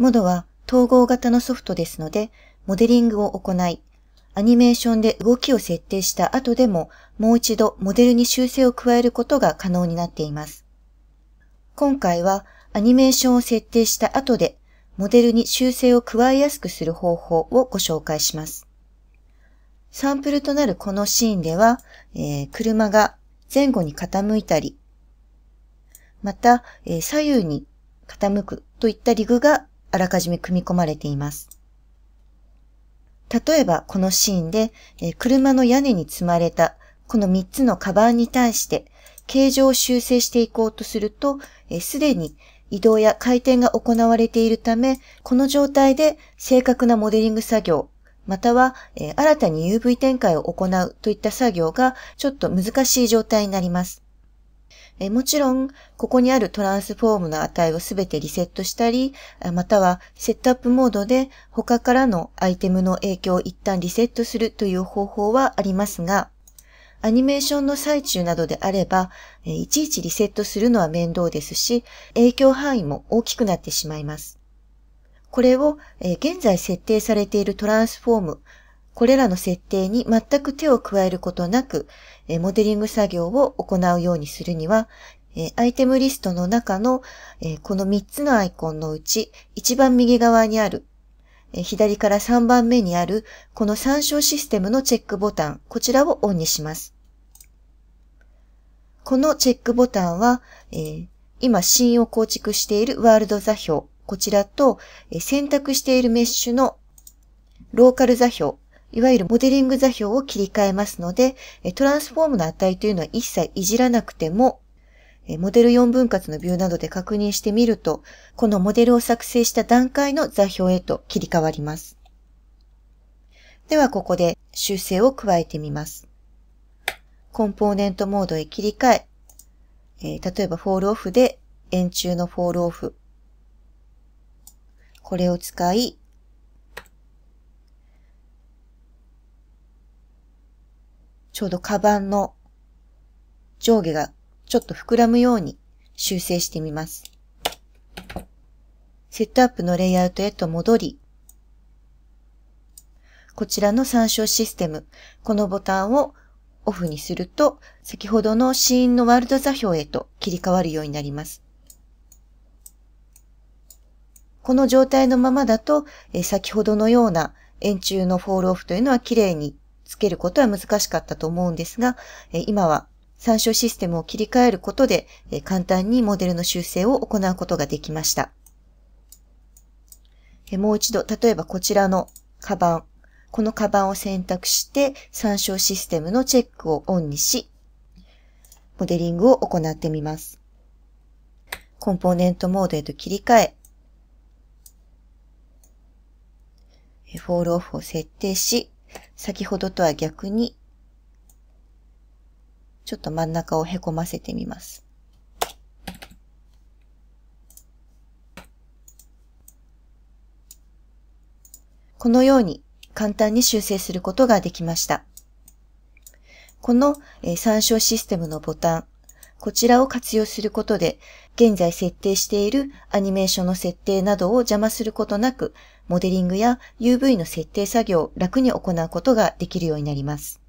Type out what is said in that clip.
モ o は統合型のソフトですので、モデリングを行い、アニメーションで動きを設定した後でも、もう一度モデルに修正を加えることが可能になっています。今回はアニメーションを設定した後で、モデルに修正を加えやすくする方法をご紹介します。サンプルとなるこのシーンでは、えー、車が前後に傾いたり、また、えー、左右に傾くといったリグがあらかじめ組み込まれています。例えばこのシーンで、え車の屋根に積まれたこの3つのカバンに対して形状を修正していこうとすると、すでに移動や回転が行われているため、この状態で正確なモデリング作業、または、え新たに UV 展開を行うといった作業がちょっと難しい状態になります。えもちろん、ここにあるトランスフォームの値をすべてリセットしたり、またはセットアップモードで他からのアイテムの影響を一旦リセットするという方法はありますが、アニメーションの最中などであれば、いちいちリセットするのは面倒ですし、影響範囲も大きくなってしまいます。これを現在設定されているトランスフォーム、これらの設定に全く手を加えることなく、モデリング作業を行うようにするには、アイテムリストの中のこの3つのアイコンのうち、一番右側にある、左から3番目にある、この参照システムのチェックボタン、こちらをオンにします。このチェックボタンは、今、新を構築しているワールド座標、こちらと、選択しているメッシュのローカル座標、いわゆるモデリング座標を切り替えますので、トランスフォームの値というのは一切いじらなくても、モデル4分割のビューなどで確認してみると、このモデルを作成した段階の座標へと切り替わります。ではここで修正を加えてみます。コンポーネントモードへ切り替え、えー、例えばフォールオフで円柱のフォールオフ、これを使い、ちょうどカバンの上下がちょっと膨らむように修正してみます。セットアップのレイアウトへと戻り、こちらの参照システム、このボタンをオフにすると、先ほどのシーンのワールド座標へと切り替わるようになります。この状態のままだと、え先ほどのような円柱のフォールオフというのは綺麗につけることは難しかったと思うんですが、今は参照システムを切り替えることで簡単にモデルの修正を行うことができました。もう一度、例えばこちらのカバン。このカバンを選択して参照システムのチェックをオンにし、モデリングを行ってみます。コンポーネントモードへと切り替え、フォールオフを設定し、先ほどとは逆に、ちょっと真ん中をへこませてみます。このように簡単に修正することができました。この参照システムのボタン、こちらを活用することで、現在設定しているアニメーションの設定などを邪魔することなく、モデリングや UV の設定作業を楽に行うことができるようになります。